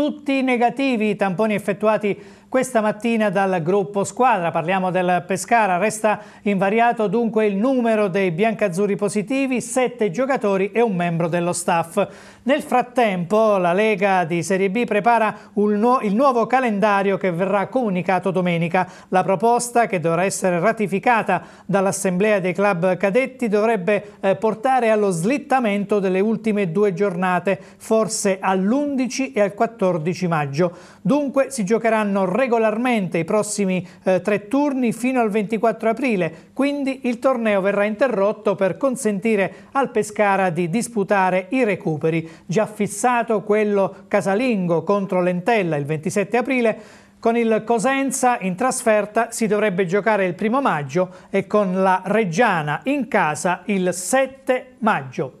tutti negativi i tamponi effettuati questa mattina dal gruppo squadra parliamo del Pescara, resta invariato dunque il numero dei biancazzurri positivi, sette giocatori e un membro dello staff. Nel frattempo la Lega di Serie B prepara nu il nuovo calendario che verrà comunicato domenica. La proposta che dovrà essere ratificata dall'Assemblea dei club cadetti dovrebbe eh, portare allo slittamento delle ultime due giornate, forse all'11 e al 14 maggio. Dunque si giocheranno regolarmente i prossimi eh, tre turni fino al 24 aprile, quindi il torneo verrà interrotto per consentire al Pescara di disputare i recuperi. Già fissato quello casalingo contro Lentella il 27 aprile, con il Cosenza in trasferta si dovrebbe giocare il primo maggio e con la Reggiana in casa il 7 maggio.